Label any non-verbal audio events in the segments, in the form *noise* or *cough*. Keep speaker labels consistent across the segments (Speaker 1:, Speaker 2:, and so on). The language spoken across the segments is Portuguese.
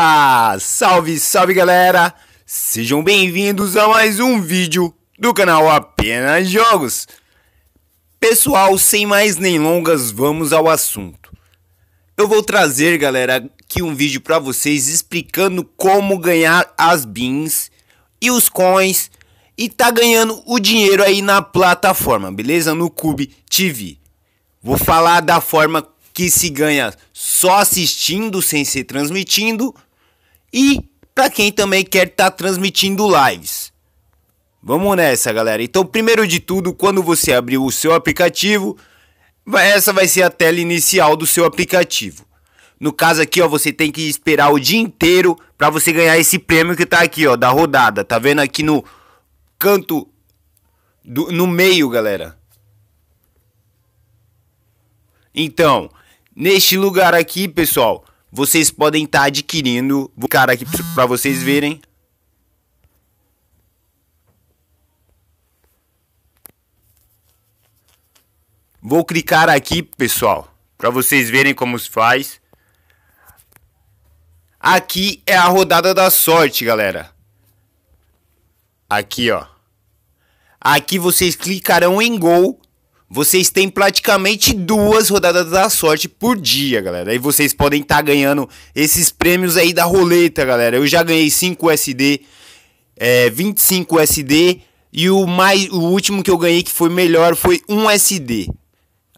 Speaker 1: Opa! Salve, salve galera! Sejam bem-vindos a mais um vídeo do canal Apenas Jogos. Pessoal, sem mais nem longas, vamos ao assunto. Eu vou trazer, galera, aqui um vídeo para vocês explicando como ganhar as bins e os coins e tá ganhando o dinheiro aí na plataforma, beleza? No Cube TV. Vou falar da forma que se ganha só assistindo sem ser transmitindo e para quem também quer estar tá transmitindo lives. Vamos nessa, galera. Então, primeiro de tudo, quando você abrir o seu aplicativo, essa vai ser a tela inicial do seu aplicativo. No caso aqui, ó, você tem que esperar o dia inteiro para você ganhar esse prêmio que tá aqui, ó, da rodada. Tá vendo aqui no canto do, no meio, galera. Então, neste lugar aqui, pessoal, vocês podem estar tá adquirindo. Vou cara aqui para vocês verem. Vou clicar aqui, pessoal, para vocês verem como se faz. Aqui é a rodada da sorte, galera. Aqui, ó. Aqui vocês clicarão em gol vocês têm praticamente duas rodadas da sorte por dia, galera. Aí vocês podem estar tá ganhando esses prêmios aí da roleta, galera. Eu já ganhei 5 SD, é, 25 SD e o, mais, o último que eu ganhei que foi melhor foi 1 SD.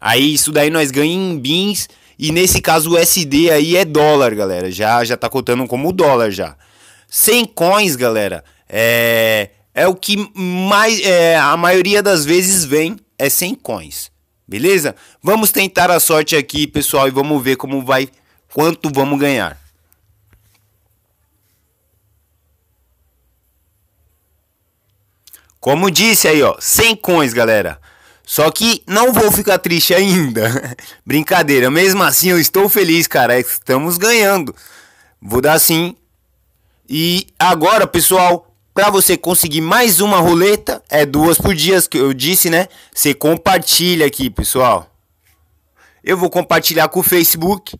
Speaker 1: Aí isso daí nós ganhamos em bins e nesse caso o SD aí é dólar, galera. Já já tá contando como dólar já. 100 coins, galera, é, é o que mais é, a maioria das vezes vem é 100 coins, beleza? Vamos tentar a sorte aqui, pessoal, e vamos ver como vai, quanto vamos ganhar. Como disse aí, ó, 100 coins, galera. Só que não vou ficar triste ainda. *laughs* Brincadeira, mesmo assim eu estou feliz, cara. Estamos ganhando. Vou dar sim. E agora, pessoal, para você conseguir mais uma roleta, é duas por dia, que eu disse, né? Você compartilha aqui, pessoal. Eu vou compartilhar com o Facebook.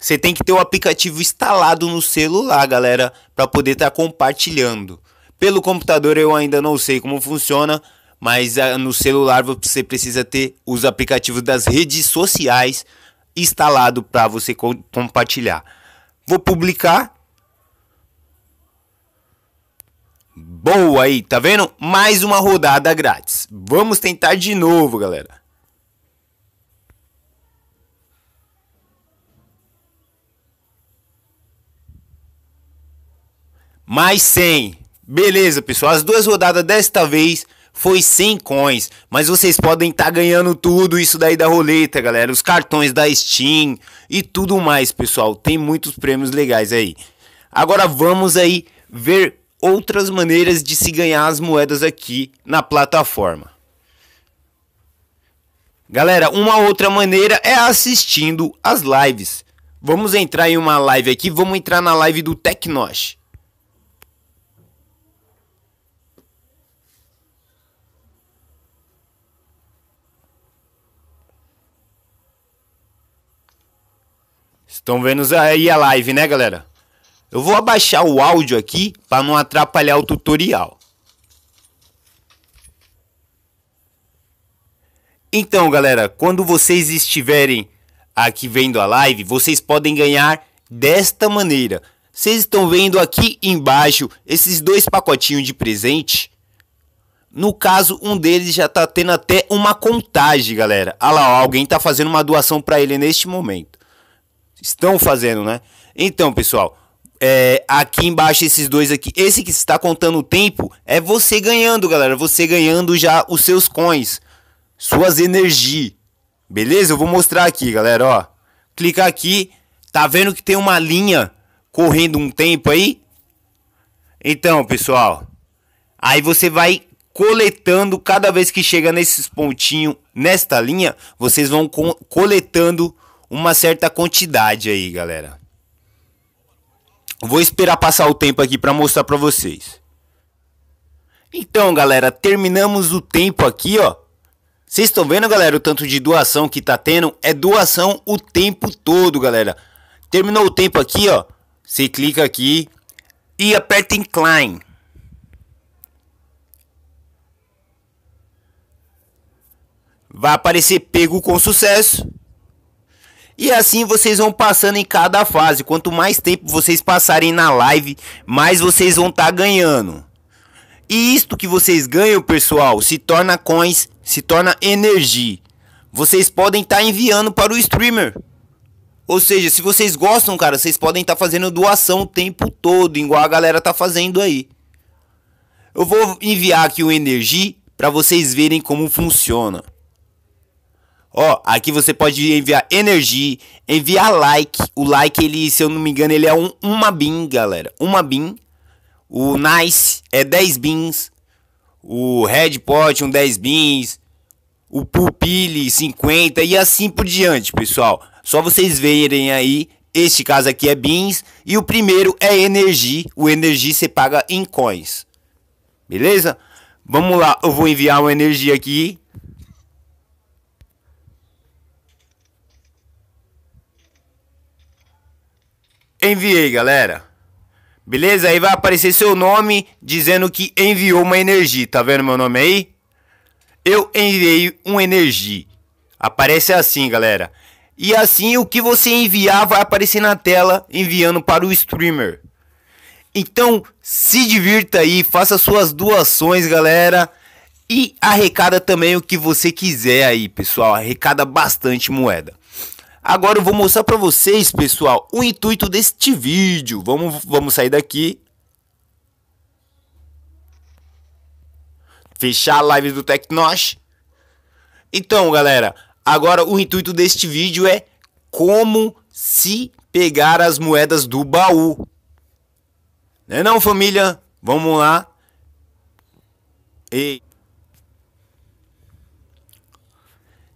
Speaker 1: Você tem que ter o aplicativo instalado no celular, galera, para poder estar tá compartilhando. Pelo computador eu ainda não sei como funciona, mas ah, no celular você precisa ter os aplicativos das redes sociais instalado para você compartilhar. Vou publicar Boa aí, tá vendo? Mais uma rodada grátis. Vamos tentar de novo, galera. Mais 100. Beleza, pessoal. As duas rodadas desta vez foi 100 coins, mas vocês podem estar tá ganhando tudo isso daí da roleta, galera, os cartões da Steam e tudo mais, pessoal. Tem muitos prêmios legais aí. Agora vamos aí ver outras maneiras de se ganhar as moedas aqui na plataforma. Galera, uma outra maneira é assistindo as lives. Vamos entrar em uma live aqui, vamos entrar na live do Tecnosh. Estão vendo aí a live, né, galera? Eu vou abaixar o áudio aqui para não atrapalhar o tutorial. Então, galera, quando vocês estiverem aqui vendo a live, vocês podem ganhar desta maneira. Vocês estão vendo aqui embaixo esses dois pacotinhos de presente. No caso, um deles já está tendo até uma contagem, galera. Olha ah lá, alguém está fazendo uma doação para ele neste momento. Estão fazendo, né? Então, pessoal, é, aqui embaixo esses dois aqui. Esse que está contando o tempo é você ganhando, galera. Você ganhando já os seus coins, suas energias. Beleza? Eu vou mostrar aqui, galera, ó. Clica aqui, tá vendo que tem uma linha correndo um tempo aí? Então, pessoal, aí você vai coletando cada vez que chega nesses pontinhos, nesta linha, vocês vão co coletando uma certa quantidade aí, galera. Vou esperar passar o tempo aqui para mostrar para vocês. Então, galera, terminamos o tempo aqui, ó. Vocês estão vendo, galera, o tanto de doação que tá tendo? É doação o tempo todo, galera. Terminou o tempo aqui, ó. Você clica aqui e aperta em climb. Vai aparecer pego com sucesso. E assim vocês vão passando em cada fase. Quanto mais tempo vocês passarem na live, mais vocês vão estar tá ganhando. E isto que vocês ganham, pessoal, se torna coins, se torna energia. Vocês podem estar tá enviando para o streamer. Ou seja, se vocês gostam, cara, vocês podem estar tá fazendo doação o tempo todo, igual a galera tá fazendo aí. Eu vou enviar aqui o energia para vocês verem como funciona. Ó, aqui você pode enviar energia, enviar like. O like, ele, se eu não me engano, ele é um, uma bin, galera. Uma bin. O nice é 10 bins. O red pot, um 10 bins. O pupile, 50 e assim por diante, pessoal. Só vocês verem aí. Este caso aqui é bins. E o primeiro é energia. O energia você paga em coins. Beleza? Vamos lá, eu vou enviar uma energia aqui. Enviei, galera. Beleza? Aí vai aparecer seu nome dizendo que enviou uma energia. Tá vendo meu nome aí? Eu enviei uma energia. Aparece assim, galera. E assim o que você enviar vai aparecer na tela enviando para o streamer. Então, se divirta aí, faça suas doações, galera. E arrecada também o que você quiser aí, pessoal. Arrecada bastante moeda. Agora eu vou mostrar para vocês, pessoal, o intuito deste vídeo. Vamos, vamos sair daqui. Fechar a live do Tecnosh. Então, galera, agora o intuito deste vídeo é como se pegar as moedas do baú. Né não, família? Vamos lá. E...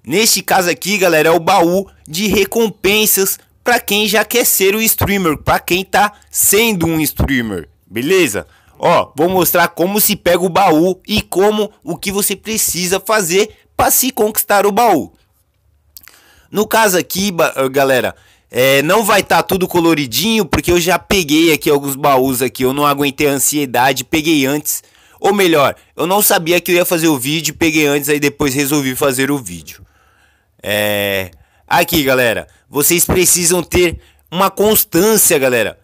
Speaker 1: Neste caso aqui, galera, é o baú de recompensas para quem já quer ser um streamer, para quem tá sendo um streamer, beleza? Ó, vou mostrar como se pega o baú e como o que você precisa fazer para se conquistar o baú. No caso aqui, eh, galera, é, não vai estar tá tudo coloridinho, porque eu já peguei aqui alguns baús aqui, eu não aguentei a ansiedade, peguei antes. Ou melhor, eu não sabia que eu ia fazer o vídeo, peguei antes, aí depois resolvi fazer o vídeo. É. Aqui, galera. Vocês precisam ter uma constância, galera.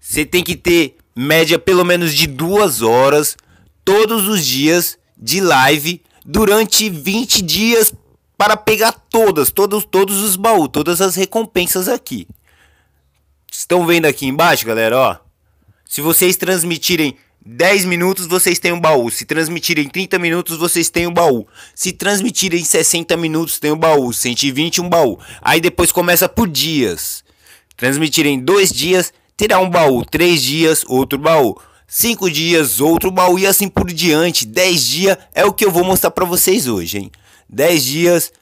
Speaker 1: Você tem que ter média pelo menos de duas horas todos os dias de live durante 20 dias para pegar todas, todos, todos os baús, todas as recompensas aqui. Estão vendo aqui embaixo, galera, ó. Se vocês transmitirem 10 minutos vocês têm um baú. Se transmitirem 30 minutos, vocês têm um baú. Se transmitirem 60 minutos, tem um baú. 120, um baú. Aí depois começa por dias. transmitirem dois dias, terá um baú. Três dias, outro baú. Cinco dias, outro baú e assim por diante. 10 dias é o que eu vou mostrar para vocês hoje, hein? 10 dias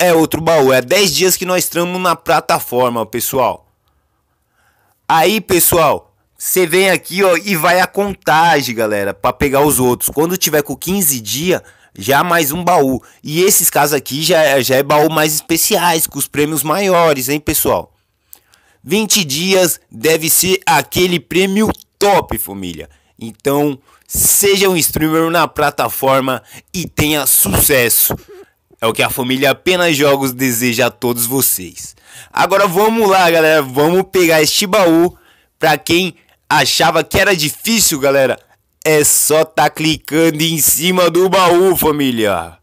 Speaker 1: é outro baú. É 10 dias que nós estamos na plataforma, pessoal. Aí, pessoal, você vem aqui, ó, e vai a contagem, galera, para pegar os outros. Quando tiver com 15 dias, já mais um baú. E esses casos aqui já, é, já é baú mais especiais, com os prêmios maiores, hein, pessoal? 20 dias deve ser aquele prêmio top, família. Então, seja um streamer na plataforma e tenha sucesso. É o que a família Apenas Jogos deseja a todos vocês. Agora vamos lá, galera. Vamos pegar este baú para quem achava que era difícil, galera, é só tá clicando em cima do baú, família.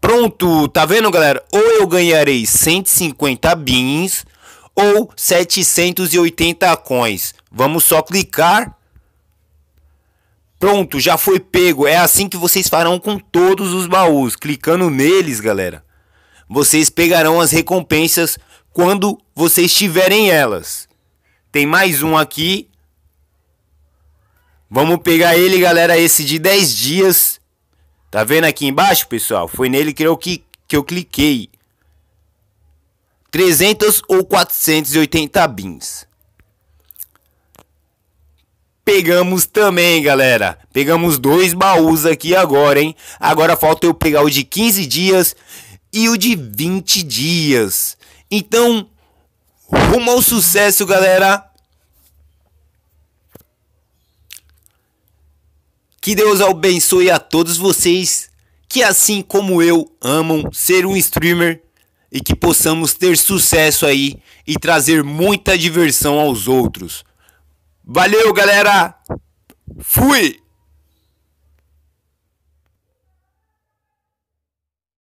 Speaker 1: Pronto, tá vendo, galera? Ou eu ganharei 150 bins ou 780 coins. Vamos só clicar. Pronto, já foi pego. É assim que vocês farão com todos os baús. Clicando neles, galera. Vocês pegarão as recompensas quando vocês tiverem elas. Tem mais um aqui. Vamos pegar ele, galera, esse de 10 dias. Tá vendo aqui embaixo, pessoal? Foi nele que eu, que, que eu cliquei. 300 ou 480 bins. Pegamos também, galera. Pegamos dois baús aqui agora, hein? Agora falta eu pegar o de 15 dias e o de 20 dias. Então, rumo ao sucesso, galera. Que Deus abençoe a todos vocês que, assim como eu, amam ser um streamer e que possamos ter sucesso aí e trazer muita diversão aos outros. Valeu, galera! Fui!